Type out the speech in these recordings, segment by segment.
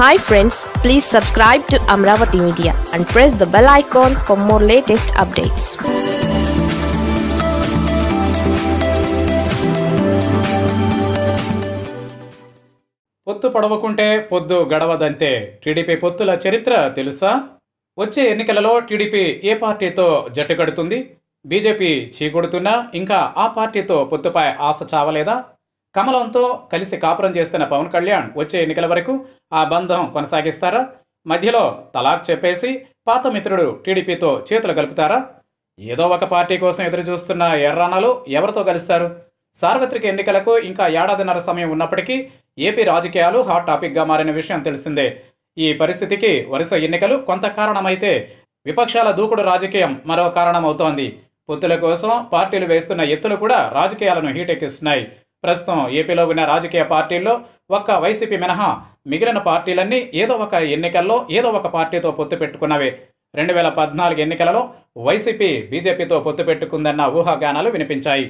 hi friends please subscribe to Amaravati media and press the bell icon for more latest updates పొత్తు పడవకుంటే పొద్దు గడవదంతే TDP పొత్తుల చరిత్ర తెలుసా వచ్చే ఎన్నికలలో టీడీపీ ఏ పార్టీతో జట్టు కడుతుంది బీజేపీ చీకొడుతున్నా ఇంకా ఆ పార్టీతో పొత్తుపై ఆశ చావలేదా కమలంతో కలిసి కాపురం చేస్తున్న పవన్ కళ్యాణ్ వచ్చే ఎన్నికల వరకు ఆ బంధం కొనసాగిస్తారా మధ్యలో తలాక్ చెప్పేసి పాత మిత్రుడు టీడీపీతో చేతులు కలుపుతారా ఏదో ఒక పార్టీ కోసం ఎదురు చూస్తున్న ఎర్రానాలు ఎవరితో కలుస్తారు సార్వత్రిక ఎన్నికలకు ఇంకా ఏడాదిన్నర సమయం ఉన్నప్పటికీ ఏపీ రాజకీయాలు హాట్ టాపిక్గా మారిన విషయం తెలిసిందే ఈ పరిస్థితికి వరుస ఎన్నికలు కొంత కారణమైతే విపక్షాల దూకుడు రాజకీయం మరో కారణమవుతోంది పొత్తుల కోసం పార్టీలు వేస్తున్న ఎత్తులు కూడా రాజకీయాలను హీటెక్కిస్తున్నాయి ప్రస్తుతం ఏపీలో ఉన్న రాజకీయ పార్టీల్లో ఒక్క వైసీపీ మినహా మిగిలిన పార్టీలన్నీ ఏదో ఒక ఎన్నికల్లో ఏదో ఒక పార్టీతో పొత్తు పెట్టుకున్నవే రెండు వేల పద్నాలుగు ఎన్నికలలో వైసీపీ బీజేపీతో పొత్తు పెట్టుకుందన్న ఊహాగానాలు వినిపించాయి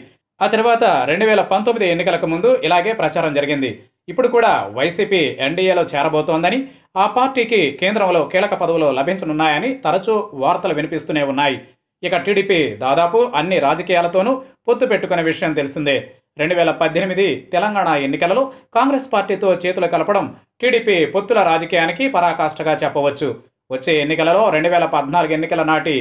ఆ తర్వాత రెండు వేల పంతొమ్మిది ఎన్నికలకు ముందు ఇలాగే ప్రచారం జరిగింది ఇప్పుడు కూడా వైసీపీ ఎన్డీఏలో చేరబోతోందని ఆ పార్టీకి కేంద్రంలో కీలక పదవులు లభించనున్నాయని తరచూ వార్తలు వినిపిస్తూనే ఉన్నాయి ఇక టీడీపీ దాదాపు అన్ని రాజకీయాలతోనూ పొత్తు పెట్టుకునే విషయం తెలిసిందే రెండు వేల పద్దెనిమిది తెలంగాణ ఎన్నికలలో కాంగ్రెస్ పార్టీతో చేతులు కలపడం టీడీపీ పొత్తుల రాజకీయానికి పరాకాష్ఠగా చెప్పవచ్చు వచ్చే ఎన్నికలలో రెండు వేల పద్నాలుగు ఎన్నికల నాటి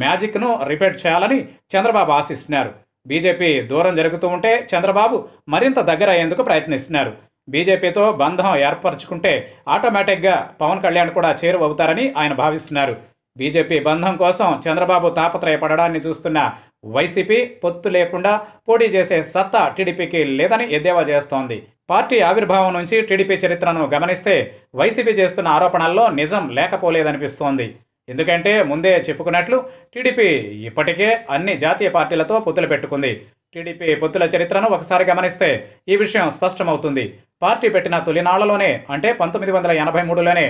మ్యాజిక్ను రిపీట్ చేయాలని చంద్రబాబు ఆశిస్తున్నారు బీజేపీ దూరం జరుగుతూ ఉంటే చంద్రబాబు మరింత దగ్గర అయ్యేందుకు ప్రయత్నిస్తున్నారు బీజేపీతో బంధం ఏర్పరచుకుంటే ఆటోమేటిక్గా పవన్ కళ్యాణ్ కూడా చేరువవుతారని ఆయన భావిస్తున్నారు బీజేపీ బంధం కోసం చంద్రబాబు తాపత్రయపడడాన్ని చూస్తున్న వైసీపీ పొత్తు లేకుండా పోటీ చేసే సత్తా టీడీపీకి లేదని ఎద్దేవా చేస్తోంది పార్టీ ఆవిర్భావం నుంచి టీడీపీ చరిత్రను గమనిస్తే వైసీపీ చేస్తున్న ఆరోపణల్లో నిజం లేకపోలేదనిపిస్తోంది ఎందుకంటే ముందే చెప్పుకున్నట్లు టీడీపీ ఇప్పటికే అన్ని జాతీయ పార్టీలతో పొత్తులు పెట్టుకుంది టీడీపీ పొత్తుల చరిత్రను ఒకసారి గమనిస్తే ఈ విషయం స్పష్టమవుతుంది పార్టీ పెట్టిన తొలినాళ్లలోనే అంటే పంతొమ్మిది వందల ఎనభై మూడులోనే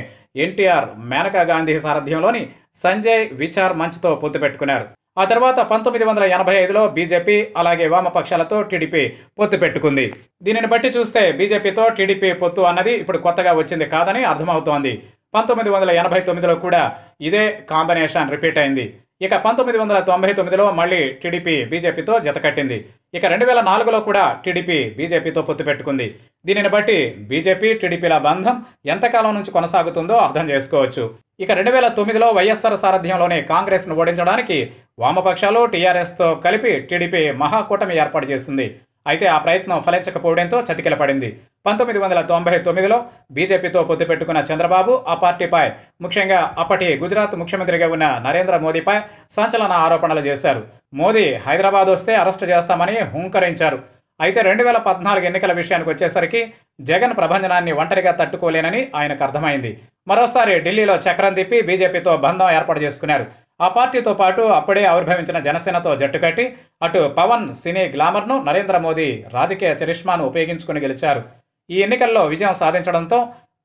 ఎన్టీఆర్ మేనకా గాంధీ సారథ్యంలోని సంజయ్ విచార్ మంచ్తో పొత్తు పెట్టుకున్నారు ఆ తర్వాత పంతొమ్మిది వందల ఎనభై ఐదులో బీజేపీ అలాగే వామపక్షాలతో టీడీపీ పొత్తు పెట్టుకుంది దీనిని బట్టి చూస్తే బీజేపీతో టీడీపీ పొత్తు అన్నది ఇప్పుడు కొత్తగా వచ్చింది కాదని అర్థమవుతోంది పంతొమ్మిది వందల ఎనభై తొమ్మిదిలో కూడా ఇదే కాంబినేషన్ రిపీట్ అయింది ఇక పంతొమ్మిది వందల తొంభై తొమ్మిదిలో మళ్ళీ టీడీపీ బీజేపీతో జతకట్టింది ఇక రెండు వేల నాలుగులో కూడా టీడీపీ బీజేపీతో పొత్తు పెట్టుకుంది దీనిని బట్టి బీజేపీ టీడీపీల బంధం ఎంతకాలం నుంచి కొనసాగుతుందో అర్థం చేసుకోవచ్చు ఇక రెండు వేల తొమ్మిదిలో వైఎస్ఆర్ సారథ్యంలోని కాంగ్రెస్ను ఓడించడానికి వామపక్షాలు టీఆర్ఎస్తో కలిపి టీడీపీ మహాకూటమి ఏర్పాటు చేసింది అయితే ఆ ప్రయత్నం ఫలించకపోవడంతో చతికిల పడింది పంతొమ్మిది వందల తొంభై తొమ్మిదిలో బీజేపీతో పొత్తు పెట్టుకున్న చంద్రబాబు ఆ పార్టీపై ముఖ్యంగా అప్పటి గుజరాత్ ముఖ్యమంత్రిగా ఉన్న నరేంద్ర మోదీపై సంచలన ఆరోపణలు చేశారు మోదీ హైదరాబాద్ వస్తే అరెస్టు చేస్తామని హుంకరించారు అయితే రెండు వేల పద్నాలుగు ఎన్నికల విషయానికి వచ్చేసరికి జగన్ ప్రభంజనాన్ని ఒంటరిగా తట్టుకోలేనని ఆయనకు అర్థమైంది మరోసారి ఢిల్లీలో చక్రం తిప్పి బీజేపీతో బంధం ఏర్పాటు చేసుకున్నారు ఆ పార్టీతో పాటు అప్పుడే ఆవిర్భవించిన జనసేనతో జట్టు కట్టి అటు పవన్ సినీ గ్లామర్ను నరేంద్ర మోదీ రాజకీయ చరిష్మాను ఉపయోగించుకుని గెలిచారు ఈ ఎన్నికల్లో విజయం సాధించడంతో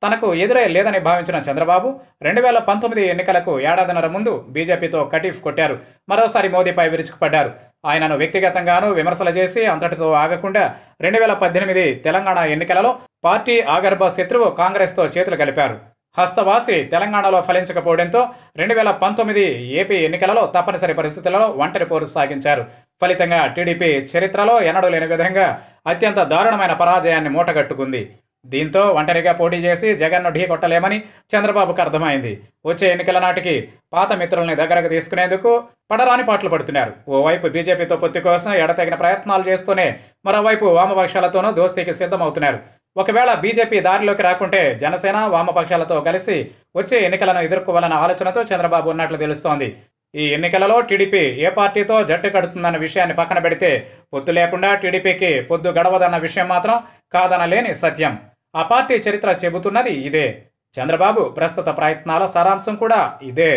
తనకు ఎదురే లేదని భావించిన చంద్రబాబు రెండు వేల పంతొమ్మిది ఎన్నికలకు ఏడాదిన్నర ముందు బీజేపీతో కటీఫ్ కొట్టారు మరోసారి మోదీపై విరుచుకుపడ్డారు ఆయనను వ్యక్తిగతంగానూ విమర్శలు చేసి అంతటితో ఆగకుండా రెండు వేల పద్దెనిమిది తెలంగాణ ఎన్నికలలో పార్టీ ఆగర్భ శత్రువు కాంగ్రెస్తో చేతులు కలిపారు హస్తవాసి తెలంగాణలో ఫలించకపోవడంతో రెండు వేల పంతొమ్మిది ఏపీ ఎన్నికలలో తప్పనిసరి పరిస్థితులలో ఒంటరి పోరు సాగించారు ఫలితంగా టీడీపీ చరిత్రలో ఎన్నడూ లేని విధంగా అత్యంత దారుణమైన పరాజయాన్ని మూటగట్టుకుంది దీంతో ఒంటరిగా పోటీ చేసి జగన్ను ఢీ కొట్టలేమని చంద్రబాబుకు అర్థమైంది వచ్చే ఎన్నికల నాటికి పాత మిత్రుల్ని దగ్గరకు తీసుకునేందుకు పడరాని పాటలు పడుతున్నారు ఓవైపు బీజేపీతో పొత్తి కోసం ఎడతగిన ప్రయత్నాలు చేస్తూనే మరోవైపు వామపక్షాలతోనూ దోస్తీకి సిద్ధమవుతున్నారు ఒకవేళ బీజేపీ దారిలోకి రాకుంటే జనసేన వామపక్షాలతో కలిసి వచ్చే ఎన్నికలను ఎదుర్కోవాలన్న ఆలోచనతో చంద్రబాబు ఉన్నట్లు తెలుస్తోంది ఈ ఎన్నికలలో టీడీపీ ఏ పార్టీతో జట్టు కడుతుందన్న విషయాన్ని పక్కన పెడితే పొత్తు లేకుండా టీడీపీకి పొద్దు గడవదన్న విషయం మాత్రం కాదనలేని సత్యం ఆ పార్టీ చరిత్ర చెబుతున్నది ఇదే చంద్రబాబు ప్రస్తుత ప్రయత్నాల సారాంశం కూడా ఇదే